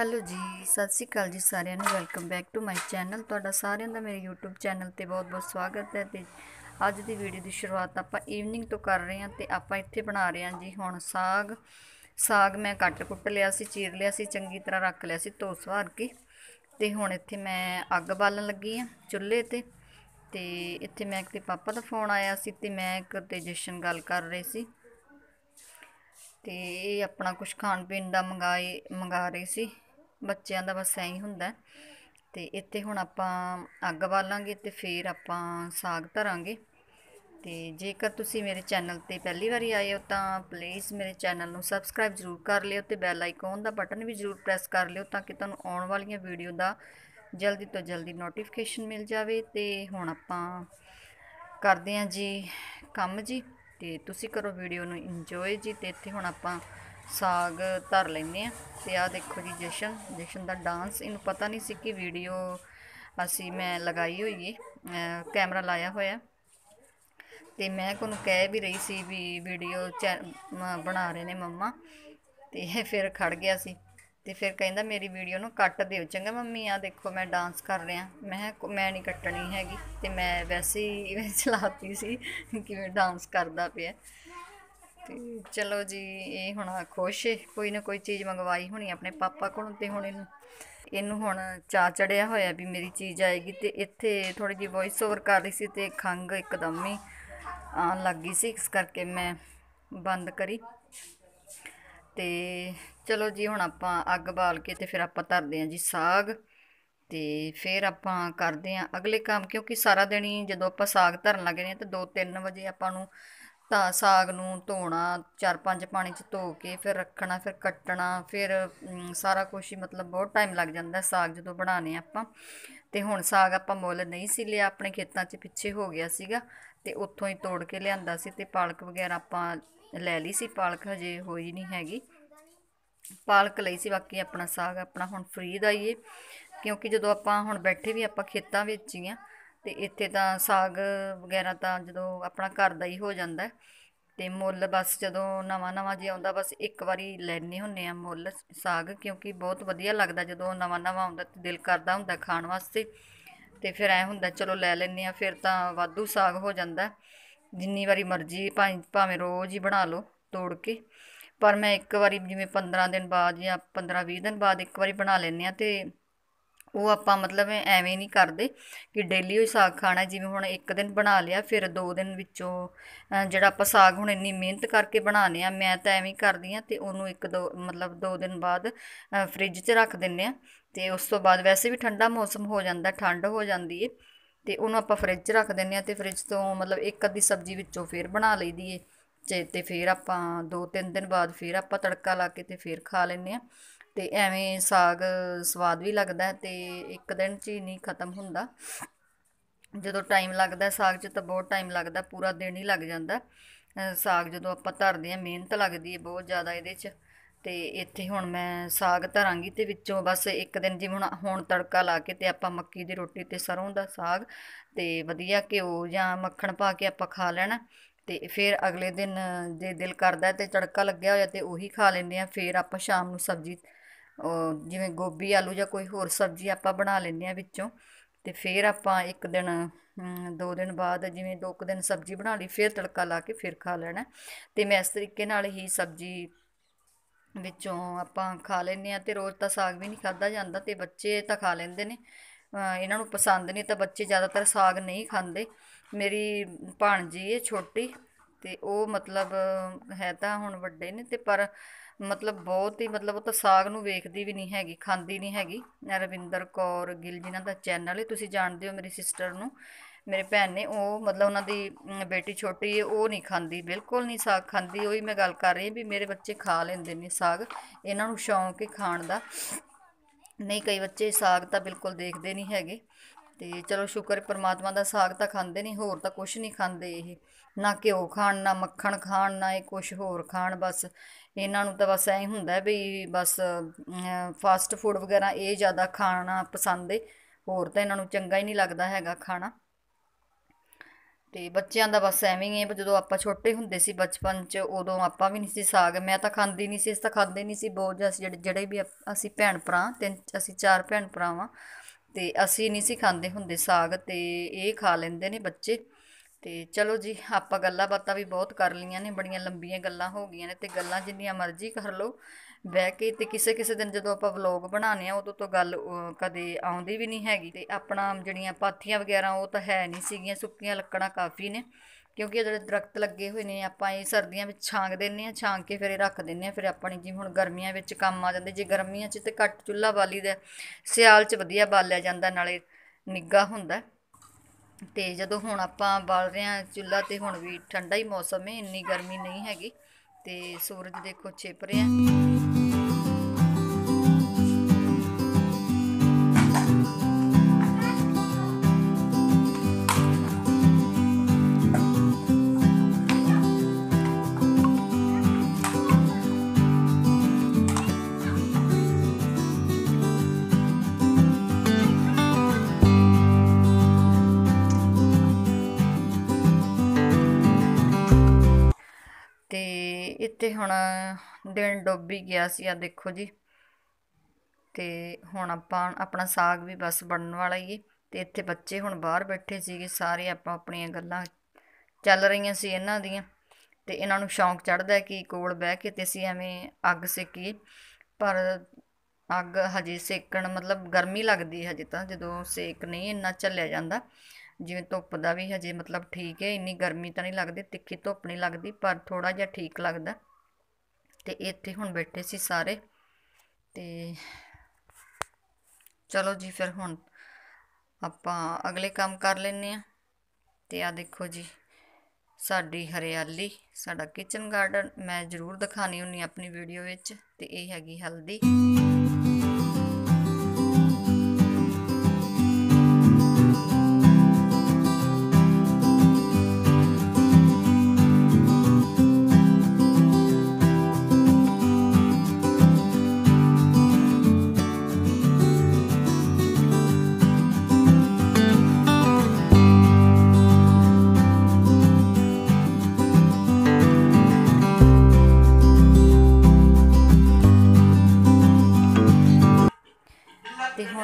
Hello ਜੀ ਸਤਿ ਸ੍ਰੀ ਅਕਾਲ ਜੀ ਸਾਰਿਆਂ ਨੂੰ welcome back to my channel ਤੁਹਾਡਾ ਸਾਰਿਆਂ ਦਾ ਮੇਰੇ YouTube ਚੈਨਲ ਤੇ ਬਹੁਤ-ਬਹੁਤ ਸਵਾਗਤ ਹੈ ਤੇ ਅੱਜ ਦੀ ਵੀਡੀਓ ਦੀ ਸ਼ੁਰੂਆਤ ਆਪਾਂ ਈਵਨਿੰਗ ਤੋਂ ਕਰ ਰਹੇ ਹਾਂ ਤੇ ਆਪਾਂ ਇੱਥੇ ਬਣਾ ਰਹੇ ਹਾਂ ਜੀ ਹੁਣ ਸਾਗ ਸਾਗ ਮੈਂ ਕੱਟ-ਕੁੱਟ ਲਿਆ ਸੀ ਚੀਰ ਲਿਆ ਸੀ ਚੰਗੀ ਤਰ੍ਹਾਂ ਰੱਖ ਲਿਆ ਸੀ ਧੋ ਸਵਾਰ ਕੇ ਤੇ ਹੁਣ ਇੱਥੇ ਮੈਂ ਅੱਗ ਬਾਲਣ ਲੱਗੀ ਆ ਚੁੱਲ੍ਹੇ ਤੇ ਤੇ ਇੱਥੇ ਮੈਂ ਕਿਤੇ ਪਾਪਾ ਦਾ ਫੋਨ ਆਇਆ ਸੀ ਤੇ ਮੈਂ ਇੱਕ ਤੇ ਜਸ਼ਨ ਗੱਲ ਕਰ ਰਹੇ ਸੀ ਤੇ ਇਹ ਆਪਣਾ ਕੁਝ ਖਾਣ ਪੀਣ ਦਾ ਮੰਗਾਏ ਮੰਗਾ ਰਹੇ ਸੀ ਬੱਚਿਆਂ ਦਾ ਬਸ ਐਂ ਹੀ ਹੁੰਦਾ ਤੇ ਇੱਥੇ ਹੁਣ ਆਪਾਂ ਅੱਗ ਬਾਲਾਂਗੇ ਤੇ ਫਿਰ ਆਪਾਂ ਸਾਗ ਧਰਾਂਗੇ ਤੇ ਜੇਕਰ ਤੁਸੀਂ ਮੇਰੇ ਚੈਨਲ 'ਤੇ ਪਹਿਲੀ ਵਾਰੀ ਆਏ ਹੋ ਤਾਂ ਪਲੀਜ਼ ਮੇਰੇ ਚੈਨਲ ਨੂੰ ਸਬਸਕ੍ਰਾਈਬ ਜ਼ਰੂਰ ਕਰ ਲਿਓ ਤੇ ਬੈਲ ਆਈਕਨ ਦਾ ਬਟਨ ਵੀ ਜ਼ਰੂਰ ਪ੍ਰੈਸ ਕਰ ਲਿਓ ਤਾਂ ਕਿ ਤੁਹਾਨੂੰ ਆਉਣ ਵਾਲੀਆਂ ਵੀਡੀਓ ਦਾ ਜਲਦੀ ਤੋਂ ਜਲਦੀ ਨੋਟੀਫਿਕੇਸ਼ਨ ਮਿਲ ਜਾਵੇ ਤੇ ਹੁਣ ਆਪਾਂ ਕਰਦੇ ਹਾਂ ਜੀ ਕੰਮ ਜੀ ਤੇ ਤੁਸੀਂ ਕਰੋ ਵੀਡੀਓ ਨੂੰ ਇੰਜੋਏ ਜੀ ਤੇ ਇੱਥੇ ਹੁਣ ਆਪਾਂ ਸਾਗ ਧਰ ਲੈਨੇ ਆ ਤੇ ਆ ਦੇਖੋ ਜੀ ਜਸ਼ਨ ਜਸ਼ਨ ਦਾ ਡਾਂਸ ਇਹਨੂੰ ਪਤਾ ਨਹੀਂ ਸੀ ਕਿ ਵੀਡੀਓ ਅਸੀਂ ਮੈਂ ਲਗਾਈ ਹੋਈ ਏ ਕੈਮਰਾ ਲਾਇਆ ਹੋਇਆ ਤੇ ਮੈਂ ਕੋਨੂੰ ਕਹਿ ਵੀ ਰਹੀ ਸੀ ਵੀ ਵੀਡੀਓ ਬਣਾ ਰਹੇ ਨੇ ਮੰਮਾ ਤੇ ਫਿਰ ਖੜ ਗਿਆ ਸੀ ਤੇ ਫਿਰ ਕਹਿੰਦਾ ਮੇਰੀ ਵੀਡੀਓ ਨੂੰ ਕੱਟ ਦਿਓ ਚੰਗਾ ਮੰਮੀ ਆ ਦੇਖੋ ਮੈਂ ਡਾਂਸ ਕਰ ਰਿਹਾ ਮੈਂ ਮੈਂ ਨਹੀਂ ਕੱਟਣੀ ਹੈਗੀ ਤੇ ਮੈਂ ਵੈਸੇ ਹੀ ਚਲਾਤੀ ਸੀ ਕਿਵੇਂ ਡਾਂਸ ਕਰਦਾ ਪਿਆ ਤੇ ਚਲੋ ਜੀ ਇਹ ਹੁਣ ਖੁਸ਼ ਹੈ ਕੋਈ ਨਾ ਕੋਈ ਚੀਜ਼ ਮੰਗਵਾਈ ਹੋਣੀ ਆਪਣੇ ਪਾਪਾ ਕੋਲੋਂ ਤੇ ਹੁਣ ਇਹਨੂੰ ਇਹਨੂੰ ਹੁਣ ਚਾ ਚੜਿਆ ਹੋਇਆ ਵੀ ਮੇਰੀ ਚੀਜ਼ ਆਏਗੀ ਤੇ ਇੱਥੇ ਥੋੜੀ ਜੀ ਵੌਇਸ ਓਵਰ ਕਰ ਰਹੀ ਸੀ ਤੇ ਖੰਗ ਇੱਕਦਮ ਹੀ ਆਨ ਲੱਗ ਗਈ ਸੀ ਇਸ ਕਰਕੇ ਮੈਂ ਬੰਦ ਕਰੀ ਤੇ ਚਲੋ ਜੀ ਹੁਣ ਆਪਾਂ ਅੱਗ ਬਾਲ ਕੇ ਤੇ ਫਿਰ ਆਪਾਂ ਧਰਦੇ ਆਂ ਜੀ ਸਾਗ ਤੇ ਫਿਰ ਆਪਾਂ ਕਰਦੇ ਆਂ ਅਗਲੇ ਕੰਮ ਕਿਉਂਕਿ ਸਾਰਾ ਦਿਨ ਹੀ ਜਦੋਂ ਆਪਾਂ ਸਾਗ ਧਰਨ ਲੱਗੇ ਨੇ ਤੇ 2-3 ਵਜੇ ਆਪਾਂ ਨੂੰ ਤਾਂ ਸਾਗ ਨੂੰ ਧੋਣਾ ਚਾਰ ਪੰਜ ਪਾਣੀ 'ਚ ਧੋ ਕੇ ਫਿਰ ਰੱਖਣਾ ਫਿਰ ਕੱਟਣਾ ਫਿਰ ਸਾਰਾ ਕੁਝ ਹੀ ਮਤਲਬ ਬਹੁਤ ਟਾਈਮ ਲੱਗ ਜਾਂਦਾ ਸਾਗ ਜਦੋਂ ਬਣਾਉਣੇ ਆਪਾਂ ਤੇ ਹੁਣ ਸਾਗ ਆਪਾਂ ਮੁੱਲ ਨਹੀਂ ਸੀ ਲਿਆ ਆਪਣੇ ਖੇਤਾਂ 'ਚ ਪਿੱਛੇ ਹੋ ਗਿਆ ਸੀਗਾ ਤੇ ਉੱਥੋਂ ਹੀ ਤੋੜ ਕੇ ਲਿਆਂਦਾ ਸੀ ਤੇ ਪਾਲਕ ਵਗੈਰਾ ਆਪਾਂ ਲੈ ਲਈ ਸੀ ਪਾਲਕ ਹਜੇ ਹੋਈ ਨਹੀਂ ਹੈਗੀ ਪਾਲਕ ਲਈ ਸੀ ਬਾਕੀ ਆਪਣਾ ਸਾਗ ਆਪਣਾ ਹੁਣ ਫਰੀ ਦਾ ਹੀ ਏ ਕਿਉਂਕਿ ਜਦੋਂ ਆਪਾਂ ਹੁਣ ਬੈਠੇ ਵੀ ਆਪਾਂ ਖੇਤਾਂ ਵਿੱਚ ਹੀ ਆ ਤੇ ਇੱਥੇ ਤਾਂ ਸਾਗ ਵਗੈਰਾ ਤਾਂ ਜਦੋਂ ਆਪਣਾ ਘਰ ਦਾ ਹੀ ਹੋ ਜਾਂਦਾ ਤੇ ਮੁੱਲ ਬਸ ਜਦੋਂ ਨਵਾਂ ਨਵਾਂ ਜੀ ਆਉਂਦਾ ਬਸ ਇੱਕ ਵਾਰੀ ਲੈਣੇ ਹੁੰਨੇ ਆ ਮੁੱਲ ਸਾਗ ਕਿਉਂਕਿ ਬਹੁਤ ਵਧੀਆ ਲੱਗਦਾ ਜਦੋਂ ਨਵਾਂ ਨਵਾਂ ਆਉਂਦਾ ਤੇ ਦਿਲ ਕਰਦਾ ਹੁੰਦਾ ਖਾਣ ਵਾਸਤੇ ਤੇ ਫਿਰ ਐ ਹੁੰਦਾ ਚਲੋ ਲੈ ਲੈਣੇ ਆ ਫਿਰ ਤਾਂ ਵਾਧੂ ਸਾਗ ਹੋ ਜਾਂਦਾ ਜਿੰਨੀ ਵਾਰੀ ਮਰਜ਼ੀ ਭਾਵੇਂ ਰੋਜ਼ ਹੀ ਬਣਾ ਲਓ ਤੋੜ ਕੇ ਪਰ ਮੈਂ ਇੱਕ ਵਾਰੀ ਜਿਵੇਂ 15 ਦਿਨ ਬਾਅਦ ਜਾਂ 15 20 ਦਿਨ ਬਾਅਦ ਇੱਕ ਵਾਰੀ ਬਣਾ ਲੈਣੇ ਆ ਤੇ ਉਹ ਆਪਾਂ ਮਤਲਬ ਐਵੇਂ ਨਹੀਂ ਕਰਦੇ ਕਿ ਡੇਲੀ ਉਹ ਸਾਗ ਖਾਣਾ ਜਿਵੇਂ ਹੁਣ ਇੱਕ ਦਿਨ ਬਣਾ ਲਿਆ ਫਿਰ ਦੋ ਦਿਨ ਵਿੱਚੋਂ ਜਿਹੜਾ ਆਪਾਂ ਸਾਗ ਹੁਣ ਇੰਨੀ ਮਿਹਨਤ ਕਰਕੇ ਬਣਾਨੇ ਆ ਮੈਂ ਤਾਂ ਐਵੇਂ ਕਰਦੀ ਆ ਤੇ ਉਹਨੂੰ ਇੱਕ ਦੋ ਮਤਲਬ ਦੋ ਦਿਨ ਬਾਅਦ ਫ੍ਰਿਜ 'ਚ ਰੱਖ ਦਿੰਨੇ ਆ ਤੇ ਉਸ ਤੋਂ ਬਾਅਦ ਵੈਸੇ ਵੀ ਠੰਡਾ ਮੌਸਮ ਹੋ ਜਾਂਦਾ ਠੰਡ ਹੋ ਜਾਂਦੀ ਏ ਤੇ ਉਹਨੂੰ ਆਪਾਂ ਫ੍ਰਿਜ 'ਚ ਰੱਖ ਦਿੰਨੇ ਆ ਤੇ ਫ੍ਰਿਜ ਤੋਂ ਮਤਲਬ ਇੱਕ ਅੱਧੀ ਸਬਜ਼ੀ ਵਿੱਚੋਂ ਫੇਰ ਬਣਾ ਲਈਦੀ ਏ ਤੇ ਤੇ ਫੇਰ ਆਪਾਂ ਦੋ ਤਿੰਨ ਦਿਨ ਬਾਅਦ ਫੇਰ ਆਪਾਂ ਤੜਕਾ ਲਾ ਕੇ ਤੇ ਫੇਰ ਖਾ ਲੈਨੇ ਆ ਤੇ ਐਵੇਂ ਸਾਗ ਸਵਾਦ ਵੀ ਲੱਗਦਾ ਤੇ ਇੱਕ ਦਿਨ 'ਚ ਹੀ ਨਹੀਂ ਖਤਮ ਹੁੰਦਾ ਜਦੋਂ ਟਾਈਮ ਲੱਗਦਾ ਸਾਗ 'ਚ ਤਾਂ ਬਹੁਤ ਟਾਈਮ ਲੱਗਦਾ ਪੂਰਾ ਦਿਨ ਹੀ ਲੱਗ ਜਾਂਦਾ ਸਾਗ ਜਦੋਂ ਆਪਾਂ ਧਰਦੇ ਆ ਮਿਹਨਤ ਲੱਗਦੀ ਹੈ ਬਹੁਤ ਜ਼ਿਆਦਾ ਇਹਦੇ 'ਚ ਤੇ ਇੱਥੇ ਹੁਣ ਮੈਂ ਸਾਗ ਧਰਾਂਗੀ ਤੇ ਵਿੱਚੋਂ ਬਸ ਇੱਕ ਦਿਨ ਜੀ ਹੁਣ ਹੁਣ ਤੜਕਾ ਲਾ ਕੇ ਤੇ ਆਪਾਂ ਮੱਕੀ ਦੀ ਰੋਟੀ ਤੇ ਸਰੋਂ ਦਾ ਸਾਗ ਤੇ ਵਧੀਆ ਘਿਓ ਜਾਂ ਮੱਖਣ ਪਾ ਕੇ ਆਪਾਂ ਖਾ ਲੈਣਾ ਤੇ ਫਿਰ ਅਗਲੇ ਦਿਨ ਜੇ ਦਿਲ ਕਰਦਾ ਤੇ ਤੜਕਾ ਲੱਗਿਆ ਹੋਇਆ ਤੇ ਉਹੀ ਖਾ ਲੈਂਦੇ ਆ ਫਿਰ ਆਪਾਂ ਸ਼ਾਮ ਨੂੰ ਸਬਜ਼ੀ ਜਿਵੇਂ ਗੋਭੀ ਆਲੂ ਜਾਂ ਕੋਈ ਹੋਰ ਸਬਜ਼ੀ ਆਪਾਂ ਬਣਾ ਲੈਂਦੇ ਆ ਵਿੱਚੋਂ ਤੇ ਫਿਰ ਆਪਾਂ ਇੱਕ ਦਿਨ ਦੋ ਦਿਨ ਬਾਅਦ ਜਿਵੇਂ ਦੋ ਕੁ ਦਿਨ ਸਬਜ਼ੀ ਬਣਾ ਲਈ ਫਿਰ ਤੜਕਾ ਲਾ ਕੇ ਫਿਰ ਖਾ ਲੈਣਾ ਤੇ ਮੈਂ ਇਸ ਤਰੀਕੇ ਨਾਲ ਹੀ ਸਬਜ਼ੀ ਵਿੱਚੋਂ ਆਪਾਂ ਖਾ ਲੈਂਦੇ ਆ ਤੇ ਰੋਜ਼ ਤਾਂ ਸਾਗ ਵੀ ਨਹੀਂ ਖਾਦਾ ਜਾਂਦਾ ਤੇ ਬੱਚੇ ਤਾਂ ਖਾ ਲੈਂਦੇ ਨੇ ਇਹਨਾਂ ਨੂੰ ਪਸੰਦ ਨਹੀਂ ਤਾਂ ਬੱਚੇ ਜ਼ਿਆਦਾਤਰ ਸਾਗ ਨਹੀਂ ਖਾਂਦੇ ਮੇਰੀ ਭਾਣਜੀ ਇਹ ਛੋਟੀ ਤੇ ਉਹ ਮਤਲਬ ਹੈ ਤਾਂ ਹੁਣ ਵੱਡੇ ਨੇ ਤੇ ਪਰ ਮਤਲਬ ਬਹੁਤ ਹੀ ਮਤਲਬ ਉਹ ਤਾਂ ਸਾਗ ਨੂੰ ਵੇਖਦੀ ਵੀ ਨਹੀਂ ਹੈਗੀ ਖਾਂਦੀ ਨਹੀਂ ਹੈਗੀ ਰਵਿੰਦਰ ਕੌਰ ਗਿੱਲ ਜਿਨ੍ਹਾਂ ਦਾ ਚੈਨਲ ਹੈ ਤੁਸੀਂ ਜਾਣਦੇ ਹੋ ਮੇਰੀ ਸਿਸਟਰ ਨੂੰ ਮੇਰੇ ਭੈਣ ਨੇ ਉਹ ਮਤਲਬ ਉਹਨਾਂ ਦੀ ਬੇਟੀ ਛੋਟੀ ਹੈ ਉਹ ਨਹੀਂ ਖਾਂਦੀ ਬਿਲਕੁਲ ਨਹੀਂ ਸਾਗ ਖਾਂਦੀ ਉਹੀ ਮੈਂ ਗੱਲ ਕਰ ਰਹੀ ਹਾਂ ਵੀ ਮੇਰੇ ਬੱਚੇ ਖਾ ਲੈਂਦੇ ਨੇ ਸਾਗ ਇਹਨਾਂ ਨੂੰ ਸ਼ੌਂਕ ਹੀ ਖਾਣ ਦਾ ਨਹੀਂ ਕਈ ਬੱਚੇ ਸਾਗ ਤਾਂ ਬਿਲਕੁਲ ਦੇਖਦੇ ਨਹੀਂ ਹੈਗੇ ਤੇ ਚਲੋ ਸ਼ੁਕਰ ਪ੍ਰਮਾਤਮਾ ਦਾ ਸਾਗ ਤਾਂ ਖਾਂਦੇ ਨਹੀਂ ਹੋਰ ਤਾਂ ਕੁਝ ਨਹੀਂ ਖਾਂਦੇ ਇਹ ਨਾ ਘਿਓ ਖਾਣ ਨਾ ਮੱਖਣ ਖਾਣ ਨਾ ਇਹ ਕੁਝ ਹੋਰ ਖਾਣ ਬਸ ਇਹਨਾਂ ਨੂੰ ਤਾਂ ਬਸ ਐ ਹੁੰਦਾ ਵੀ ਬਸ ਫਾਸਟ ਫੂਡ ਵਗੈਰਾ ਇਹ ਜ਼ਿਆਦਾ ਖਾਣਾ ਪਸੰਦ ਏ ਹੋਰ ਤਾਂ ਇਹਨਾਂ ਨੂੰ ਚੰਗਾ ਹੀ ਨਹੀਂ ਲੱਗਦਾ ਹੈਗਾ ਖਾਣਾ ਤੇ ਬੱਚਿਆਂ ਦਾ ਬਸ ਐਵੇਂ ਹੀ ਹੈ ਜਦੋਂ ਆਪਾਂ ਛੋਟੇ ਹੁੰਦੇ ਸੀ ਬਚਪਨ 'ਚ ਉਦੋਂ ਆਪਾਂ ਵੀ ਨਹੀਂ ਸੀ ਸਾਗ ਮੈਂ ਤਾਂ ਖਾਂਦੀ ਨਹੀਂ ਸੀ ਇਸ ਤਾਂ ਖਾਂਦੇ ਨਹੀਂ ਸੀ ਬਹੁਤ ਜਿਹੜੇ ਜਿਹੜੇ ਵੀ ਅਸੀਂ ਭੈਣ ਭਰਾ ਤਿੰਨ ਅਸੀਂ ਚਾਰ ਭੈਣ ਭਰਾ ਵਾਂ ਤੇ ਅਸੀਂ ਨਹੀਂ ਸੀ ਖਾਂਦੇ ਹੁੰਦੇ ਸਾਗ ਤੇ ਇਹ ਖਾ ਲੈਂਦੇ ਨੇ ਬੱਚੇ ਤੇ ਚਲੋ ਜੀ ਆਪਾਂ ਗੱਲਾਂ ਬਾਤਾਂ ਵੀ ਬਹੁਤ ਕਰ ਲਈਆਂ ਨੇ ਬੜੀਆਂ ਲੰਬੀਆਂ ਗੱਲਾਂ ਹੋ ਗਈਆਂ ਨੇ ਤੇ ਗੱਲਾਂ ਜਿੰਨੀਆਂ ਮਰਜ਼ੀ ਕਰ ਲਓ ਬਹਿ ਕੇ ਤੇ ਕਿਸੇ ਕਿਸੇ ਦਿਨ ਜਦੋਂ ਆਪਾਂ ਵਲੌਗ ਬਣਾਉਣੇ ਆ ਉਦੋਂ ਤੋਂ ਗੱਲ ਕਦੇ ਆਉਂਦੀ ਵੀ ਨਹੀਂ ਹੈਗੀ ਤੇ ਆਪਣਾ ਜਿਹੜੀਆਂ ਪਾਥੀਆਂ ਵਗੈਰਾ ਉਹ ਤਾਂ ਹੈ ਨਹੀਂ ਸੀਗੀਆਂ ਸੁੱਕੀਆਂ ਲੱਕੜਾਂ ਕਾਫੀ ਨੇ ਕਿਉਂਕਿ ਜਿਹੜੇ ਦਰਖਤ ਲੱਗੇ ਹੋਏ ਨੇ ਆਪਾਂ ਇਹ ਸਰਦੀਆਂ ਵਿੱਚ ਛਾਂਗ ਦਿੰਨੇ ਆ ਛਾਂਗ ਕੇ ਫਿਰ ਇਹ ਰੱਖ ਦਿੰਨੇ ਆ ਫਿਰ ਆਪਣੀ ਜੀ ਹੁਣ ਗਰਮੀਆਂ ਵਿੱਚ ਕੰਮ ਆ ਜਾਂਦੇ ਜੇ ਗਰਮੀਆਂ 'ਚ ਤੇ ਘੱਟ ਚੁੱਲ੍ਹਾ ਬਾਲੀਦਾ ਸਿਆਲ 'ਚ ਵਧੀਆ ਬਾਲਿਆ ਜਾਂਦਾ ਨਾਲੇ ਨਿੱਗਾ ਹੁੰਦਾ ਤੇ ਜਦੋਂ ਹੁਣ ਆਪਾਂ ਬਾਲ ਰਹੇ ਆ ਚੁੱਲ੍ਹਾ ਤੇ ਹੁਣ ਵੀ ਠੰਡਾ ਹੀ ਮੌਸਮ ਹੈ ਇੰਨੀ ਗਰਮੀ ਨਹੀਂ ਹੈਗੀ ਤੇ ਸੂਰਜ ਦੇਖੋ ਛਿਪ ਰਿਹਾ ਇੱਥੇ ਹੁਣ ਦਿਨ ਡੁੱਬੀ ਗਿਆ ਸੀ ਆ ਦੇਖੋ ਜੀ ਤੇ ਹੁਣ ਆਪਾਂ ਆਪਣਾ ਸਾਗ ਵੀ ਬਸ ਬਣਨ ਵਾਲਾ ਹੀ ਤੇ ਇੱਥੇ ਬੱਚੇ ਹੁਣ ਬਾਹਰ ਬੈਠੇ ਸੀਗੇ ਸਾਰੇ ਆਪਾਂ ਆਪਣੀਆਂ ਗੱਲਾਂ ਚੱਲ ਰਹੀਆਂ ਸੀ ਇਹਨਾਂ ਦੀਆਂ ਤੇ ਇਹਨਾਂ ਨੂੰ ਸ਼ੌਂਕ ਚੜਦਾ ਕਿ ਕੋਲ ਬਹਿ ਕੇ ਤੇ ਅਸੀਂ ਐਵੇਂ ਅੱਗ ਸੇਕੀ ਪਰ ਅੱਗ ਹਜੇ ਸੇਕਣ ਮਤਲਬ ਗਰਮੀ ਲੱਗਦੀ ਹਜੇ ਤਾਂ ਜਦੋਂ ਸੇਕ ਨਹੀਂ ਇੰਨਾ ਚੱਲਿਆ ਜਾਂਦਾ ਜਿਵੇਂ ਧੁੱਪ ਦਾ ਵੀ ਹਜੇ ਮਤਲਬ ਠੀਕ ਹੈ ਇੰਨੀ ਗਰਮੀ ਤਾਂ ਨਹੀਂ ਲੱਗਦੀ ਤਿੱਖੀ ਧੁੱਪ ਨਹੀਂ ਲੱਗਦੀ ਪਰ ਥੋੜਾ ਜਿਹਾ ਠੀਕ ਲੱਗਦਾ ਤੇ ਇੱਥੇ ਹੁਣ ਬੈਠੇ ਸੀ ਸਾਰੇ ਤੇ ਚਲੋ ਜੀ ਫਿਰ ਹੁਣ ਆਪਾਂ ਅਗਲੇ ਕੰਮ ਕਰ ਲੈਨੇ ਆ ਤੇ ਆ ਦੇਖੋ ਜੀ ਸਾਡੀ ਹਰਿਆਲੀ ਸਾਡਾ ਕਿਚਨ ਗਾਰਡਨ ਮੈਂ ਜ਼ਰੂਰ ਦਿਖਾਣੀ ਹੁੰਨੀ ਆਪਣੀ ਵੀਡੀਓ ਵਿੱਚ ਤੇ ਇਹ ਹੈਗੀ ਹਲਦੀ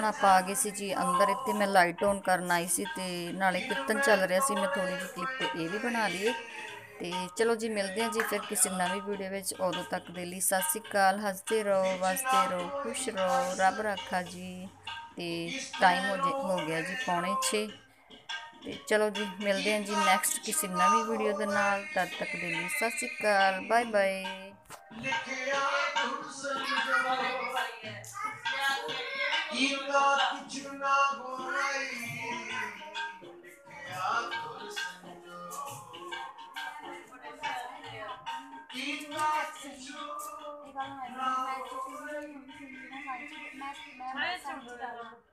ਆਪਾਂ ਆ ਗਏ ਸੀ ਜੀ ਅੰਦਰ ਇੱਥੇ ਮੈਂ ਲਾਈਟ ਔਨ ਕਰਨ ਆਈ ਸੀ ਤੇ ਨਾਲੇ ਕੀਰਤਨ ਚੱਲ ਰਿਹਾ ਸੀ ਮੈਂ ਥੋੜੀ ਜਿਹੀ ਕਲਿੱਪ ਇਹ ਵੀ ਬਣਾ ਲਈਏ ਤੇ ਚਲੋ ਜੀ ਮਿਲਦੇ ਆ ਜੀ ਫਿਰ ਕਿਸੇ ਨਵੀਂ ਵੀਡੀਓ ਵਿੱਚ ਉਦੋਂ ਤੱਕ ਦੇ ਲਈ ਸਤਿ ਸ੍ਰੀ ਅਕਾਲ ਹੱਸਦੇ ਰਹੋ ਵਸਦੇ ਰਹੋ ਖੁਸ਼ ਰਹੋ ਰੱਬ ਰੱਖਾ ਜੀ ਤੇ ਟਾਈਮ ਹੋ ਹੋ ਗਿਆ ਜੀ ਪੌਣੇ 6 ਤੇ ਚਲੋ ਜੀ ਮਿਲਦੇ ਆ ਜੀ ਨੈਕਸਟ ਕਿਸੇ ਨਵੀਂ ਵੀਡੀਓ ਦੇ ਨਾਲ ਤਦ ਤੱਕ ਦੇ ਲਈ ਸਤਿ ਸ੍ਰੀ ਅਕਾਲ bye bye I'm going to go to the next one.